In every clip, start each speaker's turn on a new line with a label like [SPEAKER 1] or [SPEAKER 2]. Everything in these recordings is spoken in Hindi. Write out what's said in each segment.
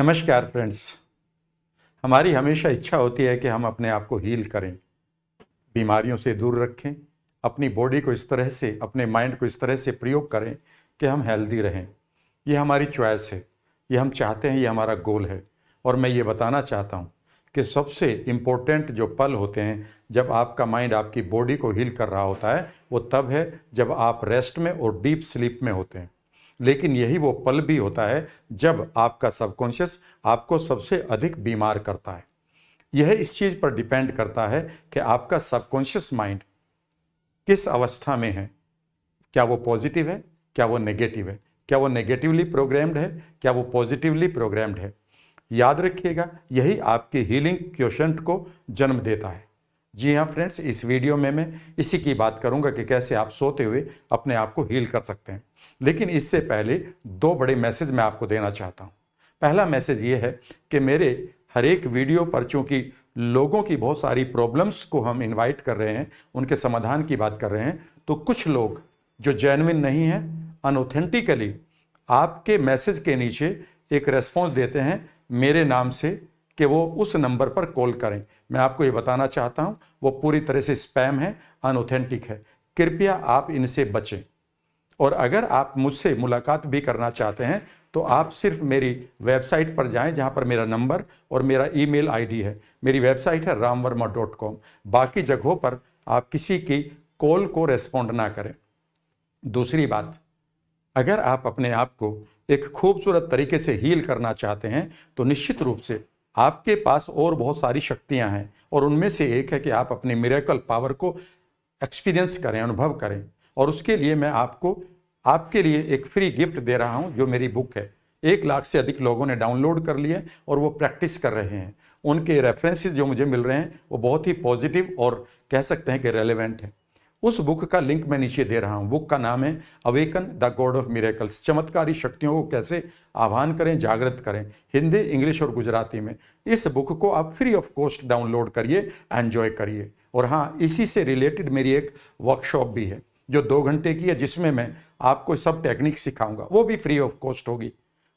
[SPEAKER 1] नमस्कार फ्रेंड्स हमारी हमेशा इच्छा होती है कि हम अपने आप को हील करें बीमारियों से दूर रखें अपनी बॉडी को इस तरह से अपने माइंड को इस तरह से प्रयोग करें कि हम हेल्दी रहें ये हमारी चॉइस है ये हम चाहते हैं ये हमारा गोल है और मैं ये बताना चाहता हूँ कि सबसे इम्पोर्टेंट जो पल होते हैं जब आपका माइंड आपकी बॉडी को हील कर रहा होता है वो तब है जब आप रेस्ट में और डीप स्लीप में होते हैं लेकिन यही वो पल भी होता है जब आपका सबकॉन्शियस आपको सबसे अधिक बीमार करता है यह इस चीज़ पर डिपेंड करता है कि आपका सबकॉन्शियस माइंड किस अवस्था में है क्या वो पॉजिटिव है क्या वो नेगेटिव है क्या वो नेगेटिवली प्रोग्राम्ड है क्या वो पॉजिटिवली प्रोग्राम्ड है याद रखिएगा यही आपके हीलिंग क्वेश्चन को जन्म देता है जी हाँ फ्रेंड्स इस वीडियो में मैं इसी की बात करूंगा कि कैसे आप सोते हुए अपने आप को हील कर सकते हैं लेकिन इससे पहले दो बड़े मैसेज मैं आपको देना चाहता हूँ पहला मैसेज ये है कि मेरे हर एक वीडियो पर चूँकि लोगों की बहुत सारी प्रॉब्लम्स को हम इनवाइट कर रहे हैं उनके समाधान की बात कर रहे हैं तो कुछ लोग जो जैनविन नहीं हैं अनऑथेंटिकली आपके मैसेज के नीचे एक रेस्पॉन्स देते हैं मेरे नाम से कि वो उस नंबर पर कॉल करें मैं आपको ये बताना चाहता हूँ वो पूरी तरह से स्पैम है अनऑथेंटिक है कृपया आप इनसे बचें और अगर आप मुझसे मुलाकात भी करना चाहते हैं तो आप सिर्फ मेरी वेबसाइट पर जाएं जहां पर मेरा नंबर और मेरा ईमेल आईडी है मेरी वेबसाइट है रामवर्मा डॉट कॉम बाकी जगहों पर आप किसी की कॉल को रेस्पॉन्ड ना करें दूसरी बात अगर आप अपने आप को एक खूबसूरत तरीके से हील करना चाहते हैं तो निश्चित रूप से आपके पास और बहुत सारी शक्तियां हैं और उनमें से एक है कि आप अपने मेरेकल पावर को एक्सपीरियंस करें अनुभव करें और उसके लिए मैं आपको आपके लिए एक फ्री गिफ्ट दे रहा हूँ जो मेरी बुक है एक लाख से अधिक लोगों ने डाउनलोड कर लिए और वो प्रैक्टिस कर रहे हैं उनके रेफरेंसेस जो मुझे मिल रहे हैं वो बहुत ही पॉजिटिव और कह सकते हैं कि रेलिवेंट है उस बुक का लिंक मैं नीचे दे रहा हूँ बुक का नाम है awaken the God of miracles चमत्कारी शक्तियों को कैसे आह्वान करें जागृत करें हिंदी इंग्लिश और गुजराती में इस बुक को आप फ्री ऑफ कॉस्ट डाउनलोड करिए एन्जॉय करिए और हाँ इसी से रिलेटेड मेरी एक वर्कशॉप भी है जो दो घंटे की है जिसमें मैं आपको सब टेक्निक सिखाऊंगा वो भी फ्री ऑफ कॉस्ट होगी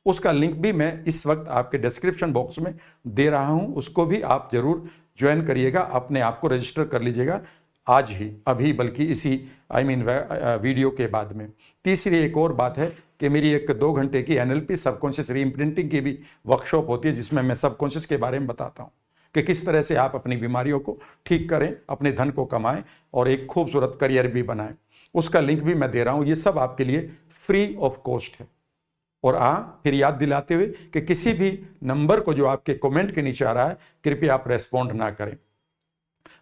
[SPEAKER 1] उसका लिंक भी मैं इस वक्त आपके डिस्क्रिप्शन बॉक्स में दे रहा हूँ उसको भी आप ज़रूर ज्वाइन करिएगा अपने आप को रजिस्टर कर लीजिएगा आज ही अभी बल्कि इसी I I mean mean, video के बाद में तीसरी एक और बात है कि मेरी एक दो घंटे की एन एल पी सबकॉन्शियस री की भी वर्कशॉप होती है जिसमें मैं सबकॉन्शियस के बारे में बताता हूँ कि किस तरह से आप अपनी बीमारियों को ठीक करें अपने धन को कमाएं और एक खूबसूरत करियर भी बनाएं उसका लिंक भी मैं दे रहा हूं ये सब आपके लिए फ्री ऑफ कॉस्ट है और आ फिर याद दिलाते हुए कि किसी भी नंबर को जो आपके कमेंट के नीचे आ रहा है कृपया आप रेस्पॉन्ड ना करें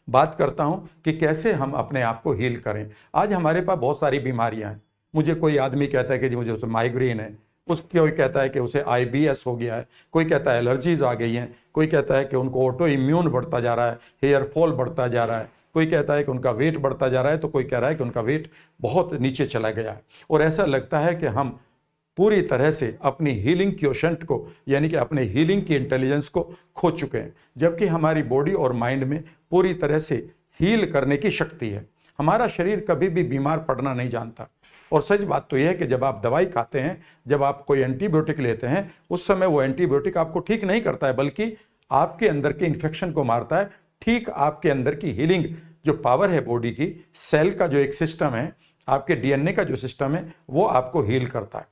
[SPEAKER 1] बात करता हूं कि कैसे हम अपने आप को हील करें आज हमारे पास बहुत सारी बीमारियां हैं मुझे कोई आदमी कहता है कि जी मुझे उसे माइग्रेन है उस कोई कहता है कि उसे आईबीएस हो गया है कोई कहता है एलर्जीज आ गई हैं कोई कहता है कि उनको ऑटो इम्यून बढ़ता जा रहा है हेयर फॉल बढ़ता जा रहा है कोई कहता है कि उनका वेट बढ़ता जा रहा है तो कोई कह रहा है कि उनका वेट बहुत नीचे चला गया है और ऐसा लगता है कि हम पूरी तरह से अपनी हीलिंग क्योशंट को यानी कि अपने हीलिंग की इंटेलिजेंस को खो चुके हैं जबकि हमारी बॉडी और माइंड में पूरी तरह से हील करने की शक्ति है हमारा शरीर कभी भी बीमार पड़ना नहीं जानता और सच बात तो यह है कि जब आप दवाई खाते हैं जब आप कोई एंटीबायोटिक लेते हैं उस समय वो एंटीबायोटिक आपको ठीक नहीं करता है बल्कि आपके अंदर के इन्फेक्शन को मारता है ठीक आपके अंदर की हीलिंग जो पावर है बॉडी की सेल का जो एक सिस्टम है आपके डीएनए का जो सिस्टम है वो आपको हील करता है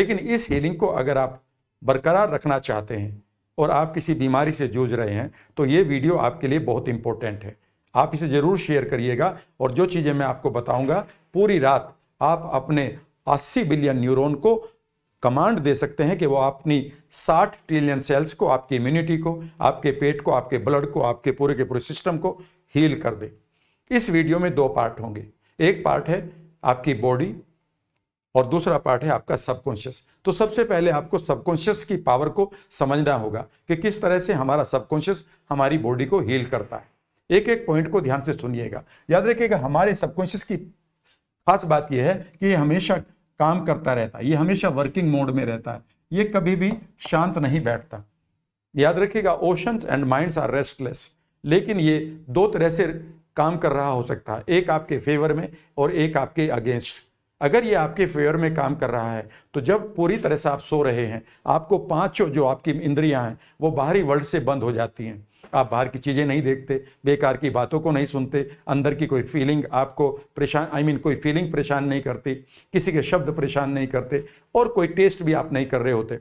[SPEAKER 1] लेकिन इस हीलिंग को अगर आप बरकरार रखना चाहते हैं और आप किसी बीमारी से जूझ रहे हैं तो ये वीडियो आपके लिए बहुत इंपॉर्टेंट है आप इसे ज़रूर शेयर करिएगा और जो चीज़ें मैं आपको बताऊंगा पूरी रात आप अपने 80 बिलियन न्यूरॉन को कमांड दे सकते हैं कि वो अपनी 60 ट्रिलियन सेल्स को आपकी इम्यूनिटी को आपके पेट को आपके ब्लड को आपके पूरे के पूरे सिस्टम को हील कर दे इस वीडियो में दो पार्ट होंगे एक पार्ट है आपकी बॉडी और दूसरा पार्ट है आपका सबकॉन्शियस तो सबसे पहले आपको सबकॉन्शियस की पावर को समझना होगा कि किस तरह से हमारा सबकॉन्शियस हमारी बॉडी को हील करता है एक एक पॉइंट को ध्यान से सुनिएगा याद रखिएगा हमारे सबकॉन्शियस की खास बात यह है कि ये हमेशा काम करता रहता है ये हमेशा वर्किंग मोड में रहता है ये कभी भी शांत नहीं बैठता याद रखिएगा oceans and minds are restless लेकिन ये दो तरह से काम कर रहा हो सकता है एक आपके फेवर में और एक आपके अगेंस्ट अगर ये आपके फेवर में काम कर रहा है तो जब पूरी तरह से आप सो रहे हैं आपको पांचों जो आपकी इंद्रियां हैं वो बाहरी वर्ल्ड से बंद हो जाती हैं आप बाहर की चीज़ें नहीं देखते बेकार की बातों को नहीं सुनते अंदर की कोई फीलिंग आपको परेशान आई I मीन mean, कोई फीलिंग परेशान नहीं करती किसी के शब्द परेशान नहीं करते और कोई टेस्ट भी आप नहीं कर रहे होते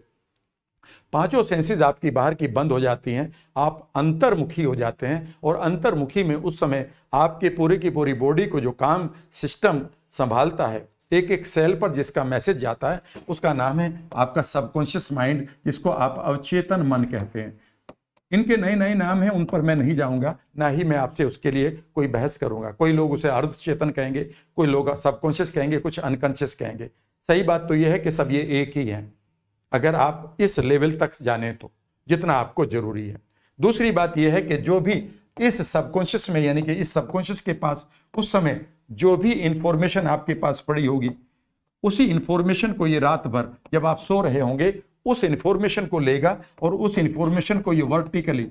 [SPEAKER 1] पांचों सेंसेस आपकी बाहर की बंद हो जाती हैं आप अंतर्मुखी हो जाते हैं और अंतर्मुखी में उस समय आपके पूरे की पूरी बॉडी को जो काम सिस्टम संभालता है एक एक सेल पर जिसका मैसेज जाता है उसका नाम है आपका सबकॉन्शियस माइंड जिसको आप अवचेतन मन कहते हैं इनके नए नए नाम हैं उन पर मैं नहीं जाऊंगा ना ही मैं आपसे उसके लिए कोई बहस करूंगा कोई लोग उसे अर्धचेतन कहेंगे कोई लोग सबकॉन्शियस कहेंगे कुछ अनकॉन्शियस कहेंगे सही बात तो यह है कि सब ये एक ही हैं अगर आप इस लेवल तक जाने तो जितना आपको जरूरी है दूसरी बात यह है कि जो भी इस सबकॉन्शियस में यानी कि इस सबकॉन्शियस के पास उस समय जो भी इंफॉर्मेशन आपके पास पड़ी होगी उसी इंफॉर्मेशन को ये रात भर जब आप सो रहे होंगे उस इंफॉर्मेशन को लेगा और उस इंफॉर्मेशन को ये वर्टिकली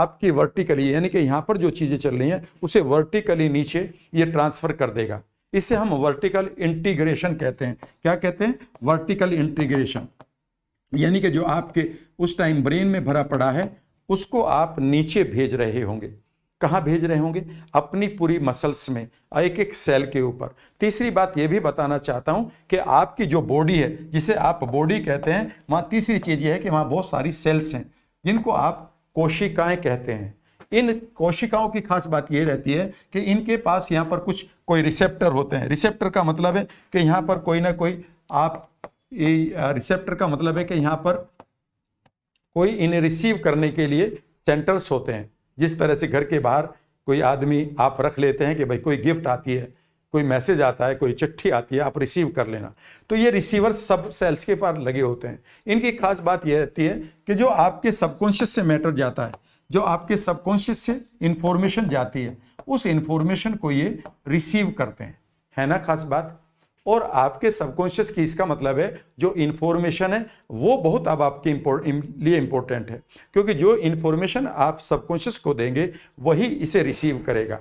[SPEAKER 1] आपकी वर्टिकली यानी कि यहाँ पर जो चीज़ें चल रही हैं उसे वर्टिकली नीचे ये ट्रांसफ़र कर देगा इसे हम वर्टिकल इंटीग्रेशन कहते हैं क्या कहते हैं वर्टिकल इंटीग्रेशन यानी कि जो आपके उस टाइम ब्रेन में भरा पड़ा है उसको आप नीचे भेज रहे होंगे कहाँ भेज रहे होंगे अपनी पूरी मसल्स में एक एक सेल के ऊपर तीसरी बात यह भी बताना चाहता हूँ कि आपकी जो बॉडी है जिसे आप बॉडी कहते हैं वहाँ तीसरी चीज़ यह है कि वहाँ बहुत सारी सेल्स हैं जिनको आप कोशिकाएं कहते हैं इन कोशिकाओं की खास बात यह रहती है कि इनके पास यहाँ पर कुछ कोई रिसेप्टर होते हैं रिसेप्टर का मतलब है कि यहाँ पर कोई ना कोई आप ये रिसेप्टर का मतलब है कि यहाँ पर कोई इन्हें रिसीव करने के लिए सेंटर्स होते हैं जिस तरह से घर के बाहर कोई आदमी आप रख लेते हैं कि भाई कोई गिफ्ट आती है कोई मैसेज आता है कोई चिट्ठी आती है आप रिसीव कर लेना तो ये रिसीवर सब सेल्स के पार लगे होते हैं इनकी खास बात यह रहती है कि जो आपके सबकॉन्शियस से मैटर जाता है जो आपके सबकॉन्शियस से इंफॉर्मेशन जाती है उस इंफॉर्मेशन को ये रिसीव करते हैं है ना खास बात और आपके सबकॉन्शियस की इसका मतलब है जो इन्फॉर्मेशन है वो बहुत अब आपके इम्पोर्ट लिए इम्पोर्टेंट है क्योंकि जो इन्फॉर्मेशन आप सबकॉन्शियस को देंगे वही इसे रिसीव करेगा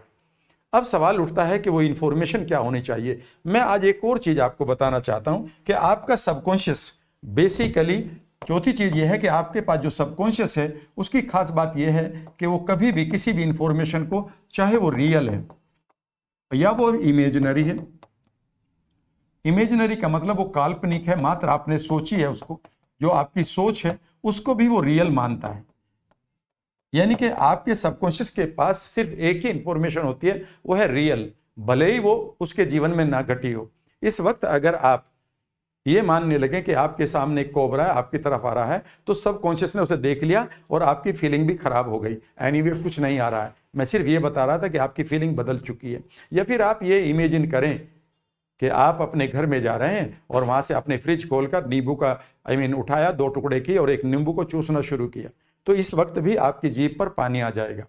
[SPEAKER 1] अब सवाल उठता है कि वो इन्फॉर्मेशन क्या होनी चाहिए मैं आज एक और चीज़ आपको बताना चाहता हूँ कि आपका सबकॉन्शियस बेसिकली चौथी चीज़ यह है कि आपके पास जो सबकॉन्शियस है उसकी खास बात यह है कि वो कभी भी किसी भी इन्फॉर्मेशन को चाहे वो रियल है या वो इमेजनरी है इमेजिनरी का मतलब वो काल्पनिक है मात्र आपने सोची है उसको जो आपकी सोच है उसको भी वो रियल मानता है यानी कि आपके सबकॉन्शियस के पास सिर्फ एक ही इंफॉर्मेशन होती है वो है रियल भले ही वो उसके जीवन में ना घटी हो इस वक्त अगर आप ये मानने लगे कि आपके सामने एक कोबरा है आपकी तरफ आ रहा है तो सब कॉन्शियस ने उसे देख लिया और आपकी फीलिंग भी खराब हो गई एनी anyway, कुछ नहीं आ रहा है मैं सिर्फ ये बता रहा था कि आपकी फीलिंग बदल चुकी है या फिर आप ये इमेजिन करें कि आप अपने घर में जा रहे हैं और वहाँ से अपने फ्रिज खोलकर नींबू का आई I मीन mean, उठाया दो टुकड़े की और एक नींबू को चूसना शुरू किया तो इस वक्त भी आपकी जीप पर पानी आ जाएगा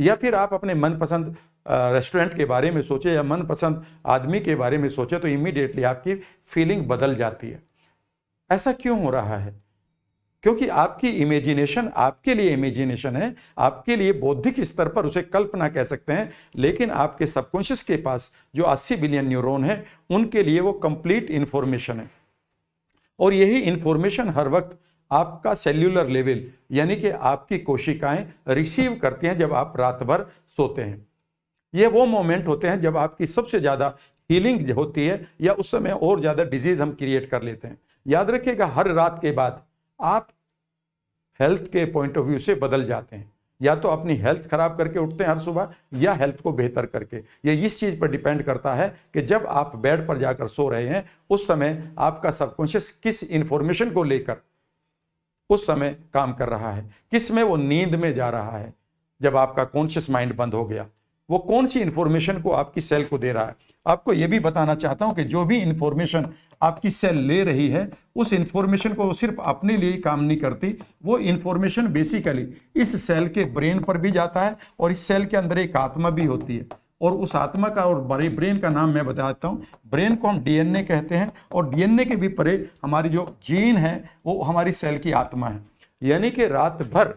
[SPEAKER 1] या फिर आप अपने मनपसंद रेस्टोरेंट के बारे में सोचे या मनपसंद आदमी के बारे में सोचे तो इमीडिएटली आपकी फीलिंग बदल जाती है ऐसा क्यों हो रहा है क्योंकि आपकी इमेजिनेशन आपके लिए इमेजिनेशन है आपके लिए बौद्धिक स्तर पर उसे कल्पना कह सकते हैं लेकिन आपके सबकॉन्शियस के पास जो 80 बिलियन न्यूरॉन है उनके लिए वो कंप्लीट इन्फॉर्मेशन है और यही इन्फॉर्मेशन हर वक्त आपका सेल्यूलर लेवल यानी कि आपकी कोशिकाएं रिसीव करती हैं जब आप रात भर सोते हैं ये वो मोमेंट होते हैं जब आपकी सबसे ज़्यादा हीलिंग होती है या उस समय और ज़्यादा डिजीज़ हम क्रिएट कर लेते हैं याद रखिएगा हर रात के बाद आप हेल्थ के पॉइंट ऑफ व्यू से बदल जाते हैं या तो अपनी हेल्थ खराब करके उठते हैं हर सुबह या हेल्थ को बेहतर करके ये इस चीज़ पर डिपेंड करता है कि जब आप बेड पर जाकर सो रहे हैं उस समय आपका सबकॉन्शियस किस इन्फॉर्मेशन को लेकर उस समय काम कर रहा है किस में वो नींद में जा रहा है जब आपका कॉन्शियस माइंड बंद हो गया वो कौन सी इन्फॉर्मेशन को आपकी सेल को दे रहा है आपको ये भी बताना चाहता हूँ कि जो भी इन्फॉर्मेशन आपकी सेल ले रही है उस इंफॉर्मेशन को वो सिर्फ अपने लिए काम नहीं करती वो इंफॉर्मेशन बेसिकली इस सेल के ब्रेन पर भी जाता है और इस सेल के अंदर एक आत्मा भी होती है और उस आत्मा का और बड़े ब्रेन का नाम मैं बताता हूँ ब्रेन को हम डीएनए कहते हैं और डीएनए के भी परे हमारी जो जीन है वो हमारी सेल की आत्मा है यानी कि रात भर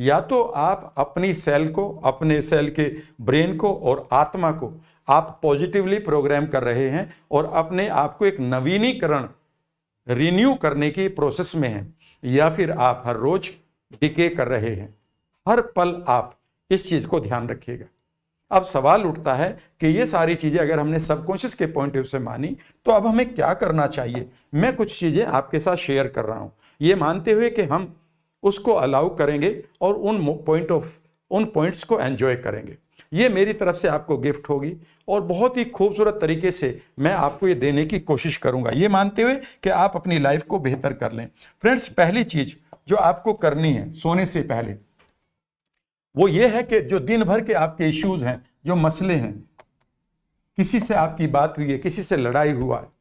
[SPEAKER 1] या तो आप अपनी सेल को अपने सेल के ब्रेन को और आत्मा को आप पॉजिटिवली प्रोग्राम कर रहे हैं और अपने आप को एक नवीनीकरण रिन्यू करने की प्रोसेस में हैं या फिर आप हर रोज डिके कर रहे हैं हर पल आप इस चीज़ को ध्यान रखिएगा अब सवाल उठता है कि ये सारी चीज़ें अगर हमने सबकॉन्शियस के पॉइंट ऑफ से मानी तो अब हमें क्या करना चाहिए मैं कुछ चीज़ें आपके साथ शेयर कर रहा हूँ ये मानते हुए कि हम उसको अलाउ करेंगे और उन पॉइंट ऑफ उन पॉइंट्स को एन्जॉय करेंगे ये मेरी तरफ से आपको गिफ्ट होगी और बहुत ही खूबसूरत तरीके से मैं आपको ये देने की कोशिश करूंगा ये मानते हुए कि आप अपनी लाइफ को बेहतर कर लें फ्रेंड्स पहली चीज़ जो आपको करनी है सोने से पहले वो ये है कि जो दिन भर के आपके इश्यूज़ हैं जो मसले हैं किसी से आपकी बात हुई है किसी से लड़ाई हुआ है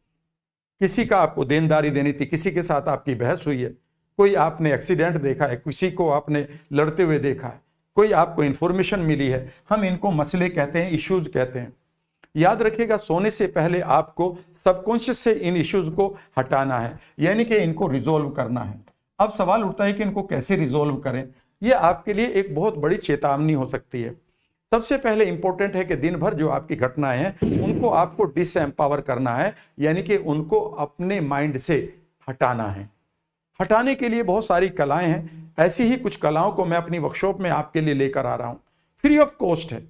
[SPEAKER 1] किसी का आपको देनदारी देनी थी किसी के साथ आपकी बहस हुई है कोई आपने एक्सीडेंट देखा है किसी को आपने लड़ते हुए देखा है कोई आपको इंफॉर्मेशन मिली है हम इनको मसले कहते हैं इश्यूज कहते हैं याद रखिएगा सोने से पहले आपको सबकॉन्शियस से इन इश्यूज को हटाना है यानी कि इनको रिजोल्व करना है अब सवाल उठता है कि इनको कैसे रिजोल्व करें यह आपके लिए एक बहुत बड़ी चेतावनी हो सकती है सबसे पहले इंपॉर्टेंट है कि दिन भर जो आपकी घटनाएं हैं उनको आपको डिसएम्पावर करना है यानी कि उनको अपने माइंड से हटाना है हटाने के लिए बहुत सारी कलाएं हैं ऐसी ही कुछ कलाओं को मैं अपनी वर्कशॉप में आपके लिए लेकर आ रहा हूं फ्री ऑफ कॉस्ट है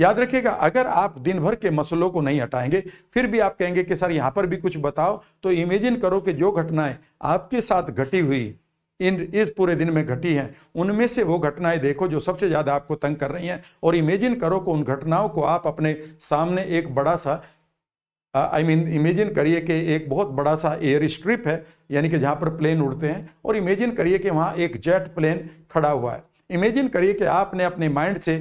[SPEAKER 1] याद रखिएगा अगर आप दिन भर के मसलों को नहीं हटाएंगे फिर भी आप कहेंगे कि सर यहां पर भी कुछ बताओ तो इमेजिन करो कि जो घटनाएं आपके साथ घटी हुई इन इस पूरे दिन में घटी हैं उनमें से वो घटनाएं देखो जो सबसे ज़्यादा आपको तंग कर रही हैं और इमेजिन करो कि उन घटनाओं को आप अपने सामने एक बड़ा सा आई मीन इमेजिन करिए कि एक बहुत बड़ा सा एयर स्ट्रिप है यानी कि जहाँ पर प्लेन उड़ते हैं और इमेजिन करिए कि वहाँ एक जेट प्लेन खड़ा हुआ है इमेजिन करिए कि आपने अपने माइंड से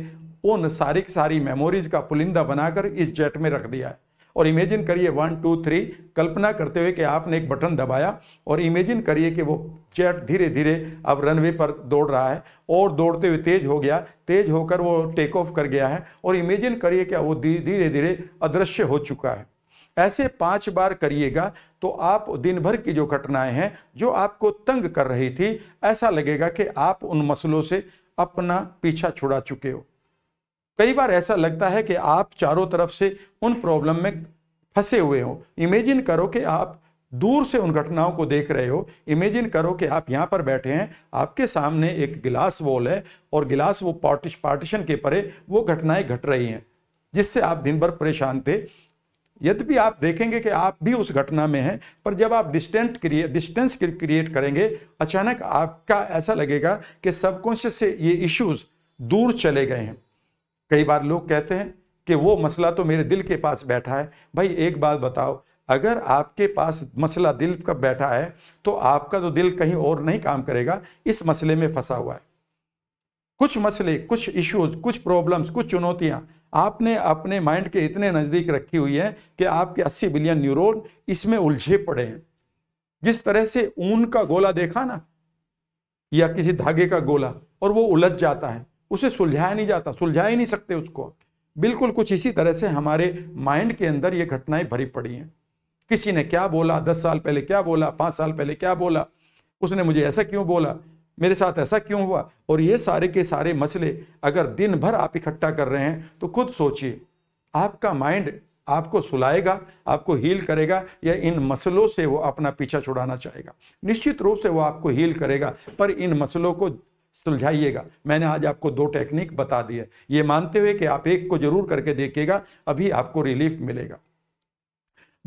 [SPEAKER 1] उन सारी की सारी मेमोरीज का पुलिंदा बनाकर इस जेट में रख दिया है और इमेजिन करिए वन टू थ्री कल्पना करते हुए कि आपने एक बटन दबाया और इमेजिन करिए कि वो जेट धीरे धीरे अब रनवे पर दौड़ रहा है और दौड़ते हुए तेज हो गया तेज होकर वो टेक ऑफ कर गया है और इमेजिन करिए कि वो धीरे धीरे धीरे अदृश्य हो चुका है ऐसे पांच बार करिएगा तो आप दिन भर की जो घटनाएं हैं जो आपको तंग कर रही थी ऐसा लगेगा कि आप उन मसलों से अपना पीछा छुड़ा चुके हो कई बार ऐसा लगता है कि आप चारों तरफ से उन प्रॉब्लम में फंसे हुए हो इमेजिन करो कि आप दूर से उन घटनाओं को देख रहे हो इमेजिन करो कि आप यहाँ पर बैठे हैं आपके सामने एक गिलास वॉल है और गिलास वो पार्टिश पार्टीशन के परे वो घटनाएं घट रही हैं जिससे आप दिन भर परेशान थे यद्यपि आप देखेंगे कि आप भी उस घटना में हैं पर जब आप डिस्टेंट क्रिएट डिस्टेंस क्रिएट करेंगे अचानक आपका ऐसा लगेगा कि सबकॉन्शियस से ये इश्यूज दूर चले गए हैं कई बार लोग कहते हैं कि वो मसला तो मेरे दिल के पास बैठा है भाई एक बात बताओ अगर आपके पास मसला दिल का बैठा है तो आपका तो दिल कहीं और नहीं काम करेगा इस मसले में फंसा हुआ है कुछ मसले कुछ इश्यूज कुछ प्रॉब्लम्स कुछ चुनौतियां आपने अपने माइंड के इतने नज़दीक रखी हुई है कि आपके 80 बिलियन न्यूरॉन इसमें उलझे पड़े हैं जिस तरह से ऊन का गोला देखा ना या किसी धागे का गोला और वो उलझ जाता है उसे सुलझाया नहीं जाता सुलझा ही नहीं सकते उसको बिल्कुल कुछ इसी तरह से हमारे माइंड के अंदर ये घटनाएं भरी पड़ी हैं किसी ने क्या बोला दस साल पहले क्या बोला पांच साल पहले क्या बोला उसने मुझे ऐसा क्यों बोला मेरे साथ ऐसा क्यों हुआ और ये सारे के सारे मसले अगर दिन भर आप इकट्ठा कर रहे हैं तो खुद सोचिए आपका माइंड आपको सुलाएगा आपको हील करेगा या इन मसलों से वो अपना पीछा छुड़ाना चाहेगा निश्चित रूप से वो आपको हील करेगा पर इन मसलों को सुलझाइएगा मैंने आज आपको दो टेक्निक बता दी है ये मानते हुए कि आप एक को जरूर करके देखिएगा अभी आपको रिलीफ मिलेगा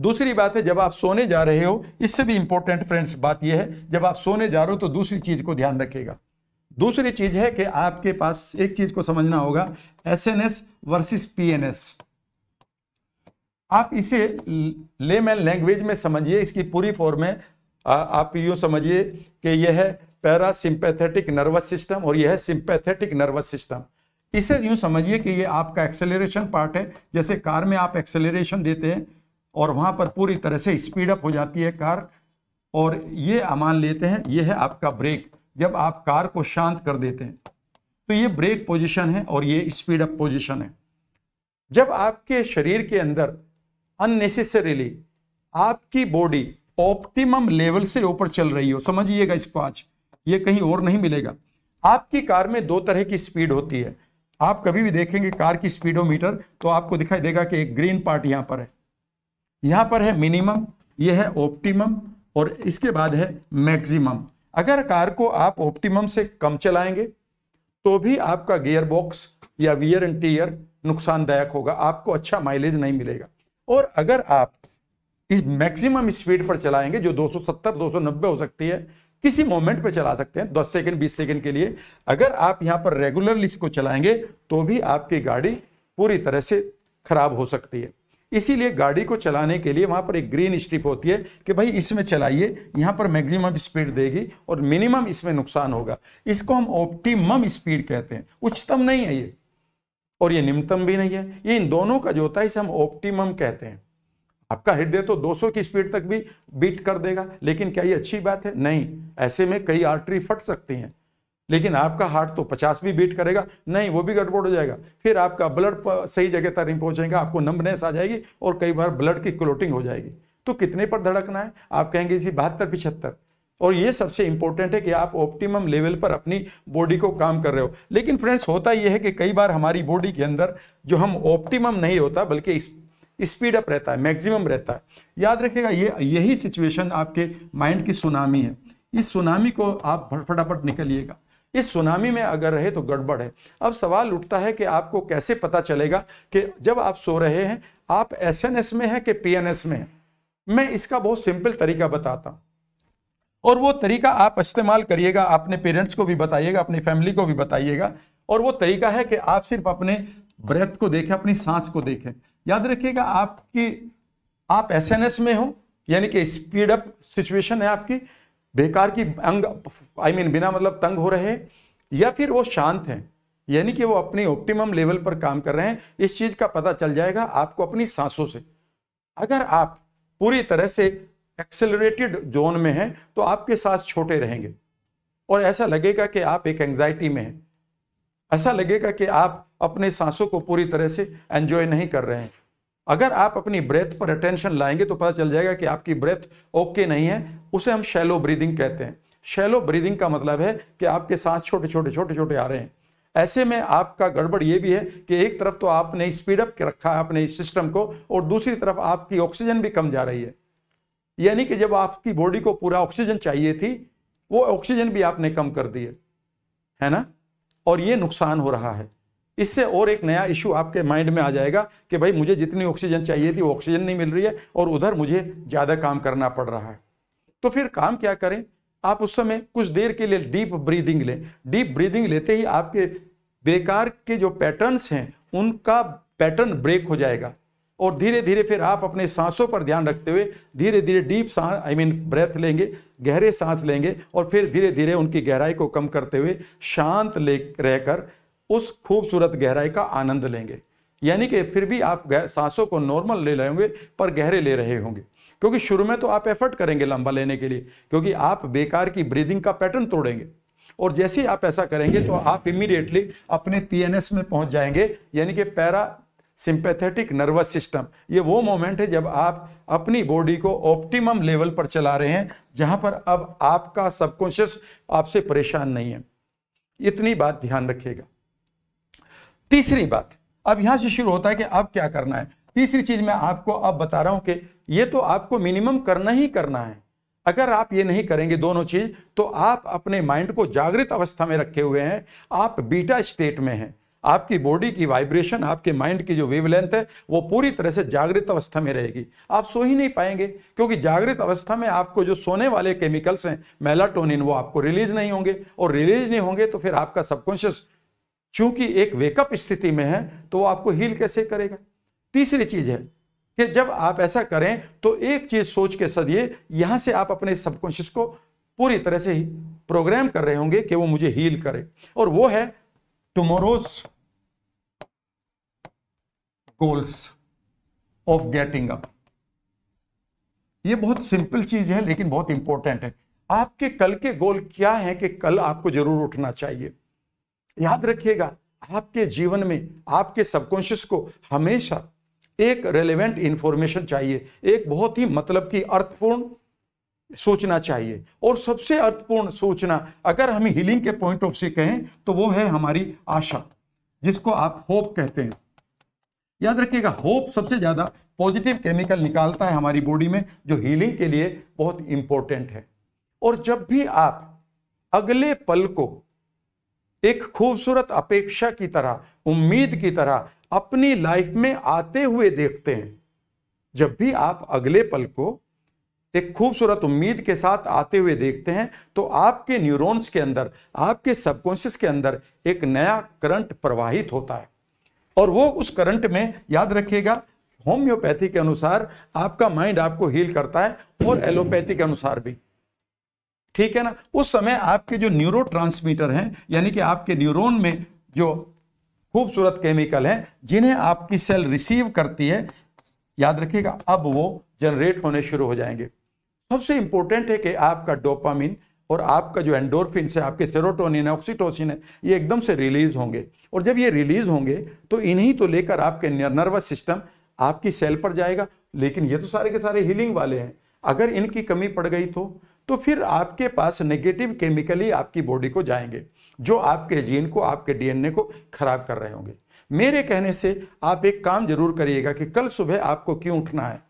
[SPEAKER 1] दूसरी बात है जब आप सोने जा रहे हो इससे भी इंपॉर्टेंट फ्रेंड्स बात यह है जब आप सोने जा रहे हो तो दूसरी चीज को ध्यान रखेगा दूसरी चीज है कि आपके पास एक चीज को समझना होगा S N S versus P N S आप इसे लेमैन लैंग्वेज में समझिए इसकी पूरी फॉर्म है आप यू समझिए कि यह है पैरासिम्पैथेटिक नर्वस सिस्टम और यह है सिंपैथेटिक नर्वस सिस्टम इसे यूं समझिए कि ये आपका एक्सेलरेशन पार्ट है जैसे कार में आप एक्सेलरेशन देते हैं और वहां पर पूरी तरह से स्पीड अप हो जाती है कार और ये मान लेते हैं ये है आपका ब्रेक जब आप कार को शांत कर देते हैं तो ये ब्रेक पोजीशन है और ये स्पीड अप पोजीशन है जब आपके शरीर के अंदर अननेसेसरीली आपकी बॉडी ऑप्टिमम लेवल से ऊपर चल रही हो समझिएगा इसको आज ये कहीं और नहीं मिलेगा आपकी कार में दो तरह की स्पीड होती है आप कभी भी देखेंगे कार की स्पीडोमीटर तो आपको दिखाई देगा कि एक ग्रीन पार्ट यहां पर है यहाँ पर है मिनिमम यह है ऑप्टिमम और इसके बाद है मैक्सिमम अगर कार को आप ऑप्टिमम से कम चलाएंगे तो भी आपका गियर बॉक्स या वियर एंड टीयर नुकसानदायक होगा आपको अच्छा माइलेज नहीं मिलेगा और अगर आप इस मैक्सिमम स्पीड पर चलाएंगे जो 270 290 हो सकती है किसी मोमेंट पर चला सकते हैं 10 सेकंड 20 सेकंड के लिए अगर आप यहाँ पर रेगुलरली इसको चलाएंगे तो भी आपकी गाड़ी पूरी तरह से खराब हो सकती है इसीलिए गाड़ी को चलाने के लिए वहाँ पर एक ग्रीन स्ट्रिप होती है कि भाई इसमें चलाइए यहाँ पर मैक्सिमम स्पीड देगी और मिनिमम इसमें नुकसान होगा इसको हम ऑप्टिमम स्पीड कहते हैं उच्चतम नहीं है ये और ये निम्नतम भी नहीं है ये इन दोनों का जो होता है इसे हम ऑप्टिमम कहते हैं आपका हृदय तो 200 की स्पीड तक भी बीट कर देगा लेकिन क्या ये अच्छी बात है नहीं ऐसे में कई आर्टरी फट सकती हैं लेकिन आपका हार्ट तो पचास भी बीट करेगा नहीं वो भी गड़बड़ हो जाएगा फिर आपका ब्लड सही जगह तक नहीं पहुंचेगा आपको नंबनेस आ जाएगी और कई बार ब्लड की क्लोटिंग हो जाएगी तो कितने पर धड़कना है आप कहेंगे जी बहत्तर पिछहत्तर और ये सबसे इंपॉर्टेंट है कि आप ऑप्टिमम लेवल पर अपनी बॉडी को काम कर रहे हो लेकिन फ्रेंड्स होता यह है कि कई बार हमारी बॉडी के अंदर जो हम ऑप्टिमम नहीं होता बल्कि स्पीड अप रहता है मैक्सिमम रहता है याद रखेगा ये यही सिचुएशन आपके माइंड की सुनामी है इस सुनामी को आप फटाफट निकलिएगा इस सुनामी में अगर रहे तो गड़बड़ है अब सवाल उठता है कि आपको कैसे पता चलेगा कि जब आप सो रहे हैं आप एस में हैं कि पी में हैं मैं इसका बहुत सिंपल तरीका बताता हूँ और वो तरीका आप इस्तेमाल करिएगा अपने पेरेंट्स को भी बताइएगा अपनी फैमिली को भी बताइएगा और वो तरीका है कि आप सिर्फ अपने ब्रेथ को देखें अपनी सांस को देखें याद रखिएगा आपकी आप एस में हो यानी कि स्पीड अप सिचुएशन है आपकी बेकार की अंग आई I मीन mean, बिना मतलब तंग हो रहे या फिर वो शांत हैं यानी कि वो अपने ऑप्टिमम लेवल पर काम कर रहे हैं इस चीज का पता चल जाएगा आपको अपनी सांसों से अगर आप पूरी तरह से एक्सेलरेटेड जोन में हैं तो आपके साथ छोटे रहेंगे और ऐसा लगेगा कि आप एक एंग्जाइटी में हैं ऐसा लगेगा कि आप अपने सांसों को पूरी तरह से एंजॉय नहीं कर रहे हैं अगर आप अपनी ब्रेथ पर अटेंशन लाएंगे तो पता चल जाएगा कि आपकी ब्रेथ ओके नहीं है उसे हम शैलो ब्रीदिंग कहते हैं शैलो ब्रीदिंग का मतलब है कि आपके सांस छोटे छोटे छोटे छोटे आ रहे हैं ऐसे में आपका गड़बड़ ये भी है कि एक तरफ तो आपने स्पीड अप रखा है अपने सिस्टम को और दूसरी तरफ आपकी ऑक्सीजन भी कम जा रही है यानी कि जब आपकी बॉडी को पूरा ऑक्सीजन चाहिए थी वो ऑक्सीजन भी आपने कम कर दी है है ना और ये नुकसान हो रहा है इससे और एक नया इशू आपके माइंड में आ जाएगा कि भाई मुझे जितनी ऑक्सीजन चाहिए थी वो ऑक्सीजन नहीं मिल रही है और उधर मुझे ज़्यादा काम करना पड़ रहा है तो फिर काम क्या करें आप उस समय कुछ देर के लिए डीप ब्रीदिंग लें डीप ब्रीदिंग लेते ही आपके बेकार के जो पैटर्न्स हैं उनका पैटर्न ब्रेक हो जाएगा और धीरे धीरे फिर आप अपने सांसों पर ध्यान रखते हुए धीरे धीरे डीप सांस आई मीन ब्रेथ लेंगे गहरे सांस लेंगे और फिर धीरे धीरे उनकी गहराई को कम करते हुए शांत ले रहकर उस खूबसूरत गहराई का आनंद लेंगे यानी कि फिर भी आप सांसों को नॉर्मल ले रहे होंगे पर गहरे ले रहे होंगे क्योंकि शुरू में तो आप एफर्ट करेंगे लंबा लेने के लिए क्योंकि आप बेकार की ब्रीदिंग का पैटर्न तोड़ेंगे और जैसे ही आप ऐसा करेंगे तो आप इमीडिएटली अपने पीएनएस में पहुंच जाएंगे यानी कि पैरा सिंपैथेटिक नर्वस सिस्टम ये वो मोमेंट है जब आप अपनी बॉडी को ऑप्टिमम लेवल पर चला रहे हैं जहां पर अब आपका सबकॉन्शियस आपसे परेशान नहीं है इतनी बात ध्यान रखिएगा तीसरी बात अब यहां से शुरू होता है कि अब क्या करना है तीसरी चीज मैं आपको अब बता रहा हूं कि ये तो आपको मिनिमम करना ही करना है अगर आप ये नहीं करेंगे दोनों चीज तो आप अपने माइंड को जागृत अवस्था में रखे हुए हैं आप बीटा स्टेट में हैं आपकी बॉडी की वाइब्रेशन आपके माइंड की जो वेवलेंथ है वो पूरी तरह से जागृत अवस्था में रहेगी आप सो ही नहीं पाएंगे क्योंकि जागृत अवस्था में आपको जो सोने वाले केमिकल्स हैं मेलाटोनिन वो आपको रिलीज नहीं होंगे और रिलीज नहीं होंगे तो फिर आपका सबकॉन्शियस चूंकि एक वेकअप स्थिति में है तो वो आपको हील कैसे करेगा तीसरी चीज है कि जब आप ऐसा करें तो एक चीज सोच के सदिए यहां से आप अपने सबकॉन्शियस को पूरी तरह से प्रोग्राम कर रहे होंगे कि वो मुझे हील करे और वो है tomorrow's goals of getting up ये बहुत सिंपल चीज है लेकिन बहुत इंपॉर्टेंट है आपके कल के गोल क्या है कि कल आपको जरूर उठना चाहिए याद रखिएगा आपके जीवन में आपके सबकॉन्शियस को हमेशा एक रेलेवेंट इंफॉर्मेशन चाहिए एक बहुत ही मतलब की अर्थपूर्ण सोचना चाहिए और सबसे अर्थपूर्ण सोचना अगर हम हीलिंग के पॉइंट ऑफ से कहें तो वो है हमारी आशा जिसको आप होप कहते हैं याद रखिएगा होप सबसे ज़्यादा पॉजिटिव केमिकल निकालता है हमारी बॉडी में जो हीलिंग के लिए बहुत इंपॉर्टेंट है और जब भी आप अगले पल को एक खूबसूरत अपेक्षा की तरह उम्मीद की तरह अपनी लाइफ में आते हुए देखते हैं जब भी आप अगले पल को एक खूबसूरत उम्मीद के साथ आते हुए देखते हैं तो आपके न्यूरॉन्स के अंदर आपके सबकॉन्शियस के अंदर एक नया करंट प्रवाहित होता है और वो उस करंट में याद रखिएगा होम्योपैथी के अनुसार आपका माइंड आपको हील करता है और एलोपैथी के अनुसार भी ठीक है ना उस समय आपके जो न्यूरो हैं यानी कि आपके न्यूरोन में जो खूबसूरत केमिकल हैं जिन्हें आपकी सेल रिसीव करती है याद रखिएगा अब वो जनरेट होने शुरू हो जाएंगे सबसे इंपॉर्टेंट है कि आपका डोपामिन और आपका जो एंडोरफिन से आपके सेरोटोनिन है ऑक्सीटोसिन है ये एकदम से रिलीज होंगे और जब ये रिलीज होंगे तो इन्हीं तो लेकर आपके नर्वस सिस्टम आपकी सेल पर जाएगा लेकिन ये तो सारे के सारे हीलिंग वाले हैं अगर इनकी कमी पड़ गई तो तो फिर आपके पास नेगेटिव केमिकली आपकी बॉडी को जाएंगे जो आपके जीन को आपके डीएनए को खराब कर रहे होंगे मेरे कहने से आप एक काम जरूर करिएगा कि कल सुबह आपको क्यों उठना है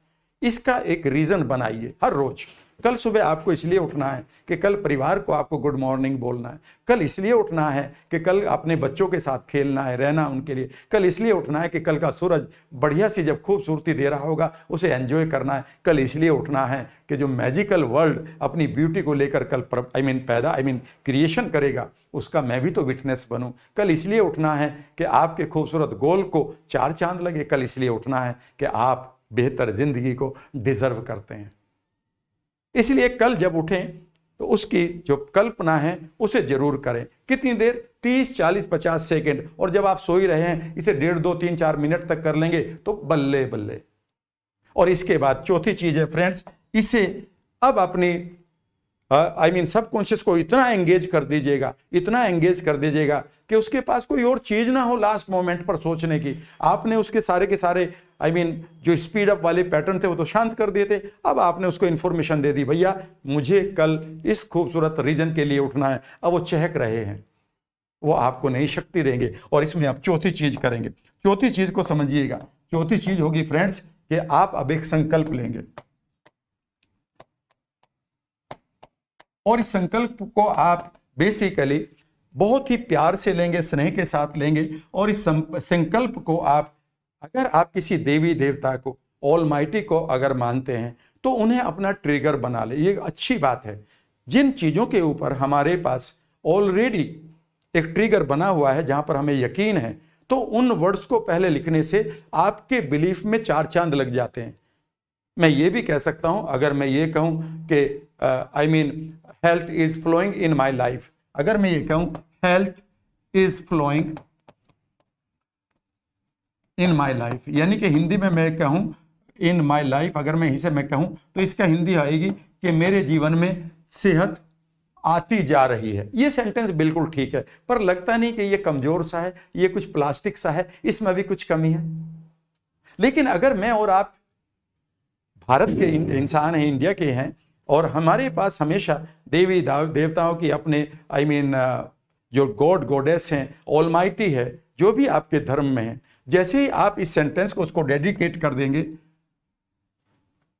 [SPEAKER 1] इसका एक रीज़न बनाइए हर रोज़ कल सुबह आपको इसलिए उठना है कि कल परिवार को आपको गुड मॉर्निंग बोलना है कल इसलिए उठना है कि कल अपने बच्चों के साथ खेलना है रहना उनके लिए कल इसलिए उठना है कि कल का सूरज बढ़िया सी जब खूबसूरती दे रहा होगा उसे एंजॉय करना है कल इसलिए उठना है कि जो मैजिकल वर्ल्ड अपनी ब्यूटी को लेकर कल आई मीन पैदा आई मीन क्रिएशन करेगा उसका मैं भी तो विटनेस बनूं कल इसलिए उठना है कि आपके खूबसूरत गोल को चार चांद लगे कल इसलिए उठना है कि आप बेहतर ज़िंदगी को डिज़र्व करते हैं इसलिए कल जब उठें तो उसकी जो कल्पना है उसे जरूर करें कितनी देर 30, 40, 50 सेकंड और जब आप सो ही रहे हैं इसे डेढ़ दो तीन चार मिनट तक कर लेंगे तो बल्ले बल्ले और इसके बाद चौथी चीज है फ्रेंड्स इसे अब अपनी आई मीन सब कॉन्शियस को इतना एंगेज कर दीजिएगा इतना एंगेज कर दीजिएगा कि उसके पास कोई और चीज ना हो लास्ट मोमेंट पर सोचने की आपने उसके सारे के सारे आई I मीन mean, जो स्पीड अप वाले पैटर्न थे वो तो शांत कर दिए थे अब आपने उसको इन्फॉर्मेशन दे दी भैया मुझे कल इस खूबसूरत रीजन के लिए उठना है अब वो चहक रहे हैं वो आपको नई शक्ति देंगे और इसमें आप चौथी चीज करेंगे चौथी चीज को समझिएगा चौथी चीज होगी फ्रेंड्स कि आप अब एक संकल्प लेंगे और इस संकल्प को आप बेसिकली बहुत ही प्यार से लेंगे स्नेह के साथ लेंगे और इस संकल्प को आप अगर आप किसी देवी देवता को ऑल माइटी को अगर मानते हैं तो उन्हें अपना ट्रिगर बना ले ये अच्छी बात है जिन चीज़ों के ऊपर हमारे पास ऑलरेडी एक ट्रिगर बना हुआ है जहाँ पर हमें यकीन है तो उन वर्ड्स को पहले लिखने से आपके बिलीफ में चार चांद लग जाते हैं मैं ये भी कह सकता हूँ अगर मैं ये कहूँ कि I uh, mean health is flowing in my life अगर मैं ये कहूं health is flowing in my life यानी कि हिंदी में मैं कहूँ इन माई लाइफ अगर मैं इसे मैं कहूँ तो इसका हिंदी आएगी कि मेरे जीवन में सेहत आती जा रही है ये सेंटेंस बिल्कुल ठीक है पर लगता नहीं कि ये कमज़ोर सा है ये कुछ प्लास्टिक सा है इसमें भी कुछ कमी है लेकिन अगर मैं और आप भारत के इंसान हैं इंडिया के हैं और हमारे पास हमेशा देवी देवताओं की अपने I I mean mean, uh, जो गॉड गोडेस हैं ऑल है जो भी आपके धर्म में है जैसे ही आप इस सेंटेंस को उसको डेडिकेट कर देंगे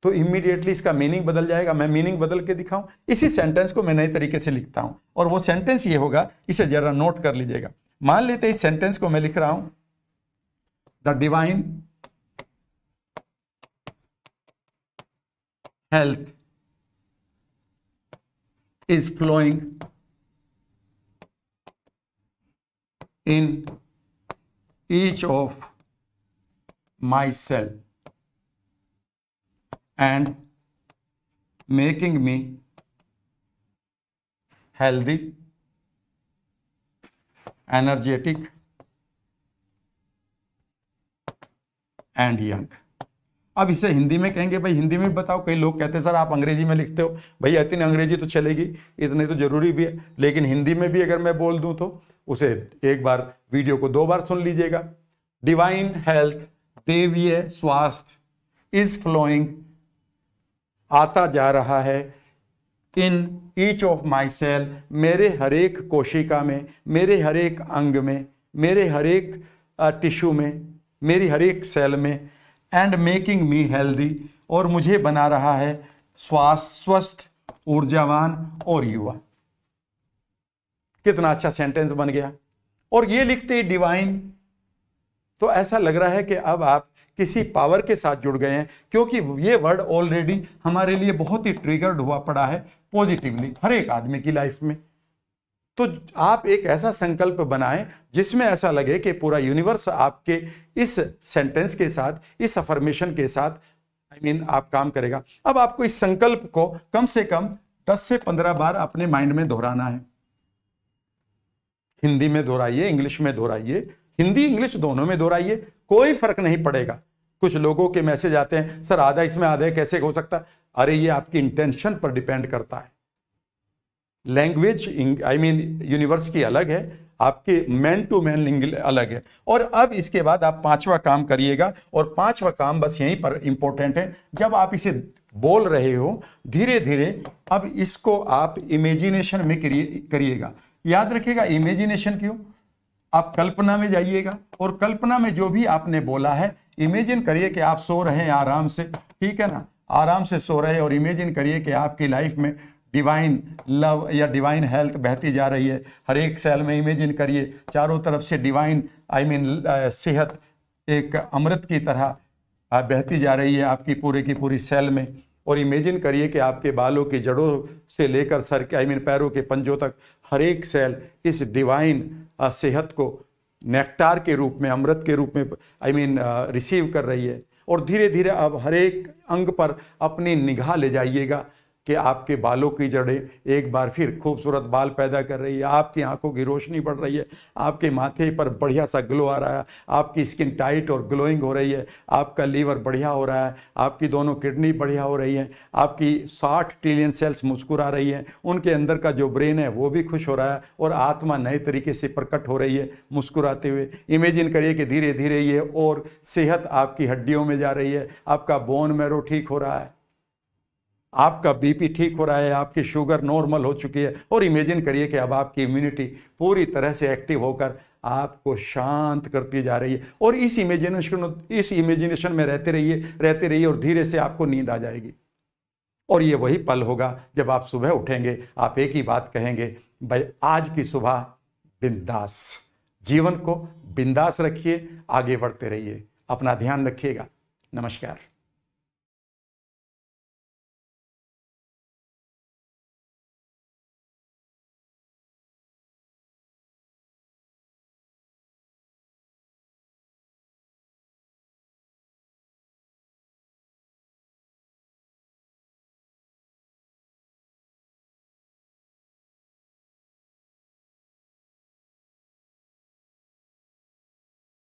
[SPEAKER 1] तो इमीडिएटली इसका मीनिंग बदल जाएगा मैं मीनिंग बदल के दिखाऊं इसी सेंटेंस को मैं नए तरीके से लिखता हूं और वो सेंटेंस ये होगा इसे जरा नोट कर लीजिएगा मान लेते इस सेंटेंस को मैं लिख रहा हूं the divine health is flowing in each of my cell and making me healthy, energetic and young. अब इसे हिंदी में कहेंगे भाई हिंदी में बताओ कई लोग कहते हैं सर आप अंग्रेजी में लिखते हो भाई इतनी अंग्रेजी तो चलेगी इतनी तो जरूरी भी है लेकिन हिंदी में भी अगर मैं बोल दूं तो उसे एक बार वीडियो को दो बार सुन लीजिएगा डिवाइन हेल्थ देवीय स्वास्थ्य इज फ्लोइंग आता जा रहा है in each of my cell मेरे हरेक कोशिका में मेरे हरेक अंग में मेरे हरेक टिश्यू में मेरी हरेक सेल में एंड मेकिंग मी हेल्दी और मुझे बना रहा है स्वास्थ्य स्वस्थ ऊर्जावान और युवा कितना अच्छा सेंटेंस बन गया और ये लिखते ही डिवाइन तो ऐसा लग रहा है कि अब आप किसी पावर के साथ जुड़ गए हैं क्योंकि ये वर्ड ऑलरेडी हमारे लिए बहुत ही ट्रिगर्ड हुआ पड़ा है पॉजिटिवली हर एक आदमी की लाइफ में तो आप एक ऐसा संकल्प बनाएं जिसमें ऐसा लगे कि पूरा यूनिवर्स आपके इस सेंटेंस के साथ इस अफर्मेशन के साथ आई I मीन mean, आप काम करेगा अब आपको इस संकल्प को कम से कम 10 से 15 बार अपने माइंड में दोहराना है हिंदी में दोहराइए इंग्लिश में दोहराइए हिंदी इंग्लिश दोनों में दोहराइए कोई फर्क नहीं पड़ेगा कुछ लोगों के मैसेज आते हैं सर आधा इसमें आधा कैसे हो सकता अरे ये आपकी इंटेंशन पर डिपेंड करता है लैंग्वेज आई मीन यूनिवर्स की अलग है आपके मैन टू मैन अलग है और अब इसके बाद आप पांचवा काम करिएगा और पांचवा काम बस यहीं पर इंपॉर्टेंट है जब आप इसे बोल रहे हो धीरे धीरे अब इसको आप इमेजिनेशन में करिएगा याद रखिएगा इमेजिनेशन क्यों आप कल्पना में जाइएगा और कल्पना में जो भी आपने बोला है इमेजिन करिए कि आप सो रहे हैं आराम से ठीक है ना आराम से सो रहे और इमेजिन करिए कि आपकी लाइफ में डिवाइन लव या डिवाइन हेल्थ बहती जा रही है हर एक सेल में इमेजिन करिए चारों तरफ से डिवाइन आई मीन सेहत एक अमृत की तरह बहती जा रही है आपकी पूरे की पूरी सेल में और इमेजिन करिए कि आपके बालों के जड़ों से लेकर सर के आई मीन पैरों के पंजों तक हर एक सेल इस डिवाइन सेहत को नेक्टार के रूप में अमृत के रूप में I I mean mean, receive कर रही है और धीरे धीरे अब हर एक अंग पर अपनी निगाह ले जाइएगा कि आपके बालों की जड़ें एक बार फिर खूबसूरत बाल पैदा कर रही है आपकी आंखों की रोशनी बढ़ रही है आपके माथे पर बढ़िया सा ग्लो आ रहा है आपकी स्किन टाइट और ग्लोइंग हो रही है आपका लीवर बढ़िया हो रहा है आपकी दोनों किडनी बढ़िया हो रही है आपकी साठ ट्रिलियन सेल्स मुस्कुरा रही हैं उनके अंदर का जो ब्रेन है वो भी खुश हो रहा है और आत्मा नए तरीके से प्रकट हो रही है मुस्कुराते हुए इमेजिन करिए कि धीरे धीरे ये और सेहत आपकी हड्डियों में जा रही है आपका बोन मैरो ठीक हो रहा है आपका बीपी ठीक हो रहा है आपकी शुगर नॉर्मल हो चुकी है और इमेजिन करिए कि अब आपकी इम्यूनिटी पूरी तरह से एक्टिव होकर आपको शांत करती जा रही है और इस इमेजिनेशन इस इमेजिनेशन में रहते रहिए रहते रहिए और धीरे से आपको नींद आ जाएगी और ये वही पल होगा जब आप सुबह उठेंगे आप एक ही बात कहेंगे भाई आज की सुबह बिंदास जीवन को बिंदास रखिए आगे बढ़ते रहिए अपना ध्यान रखिएगा नमस्कार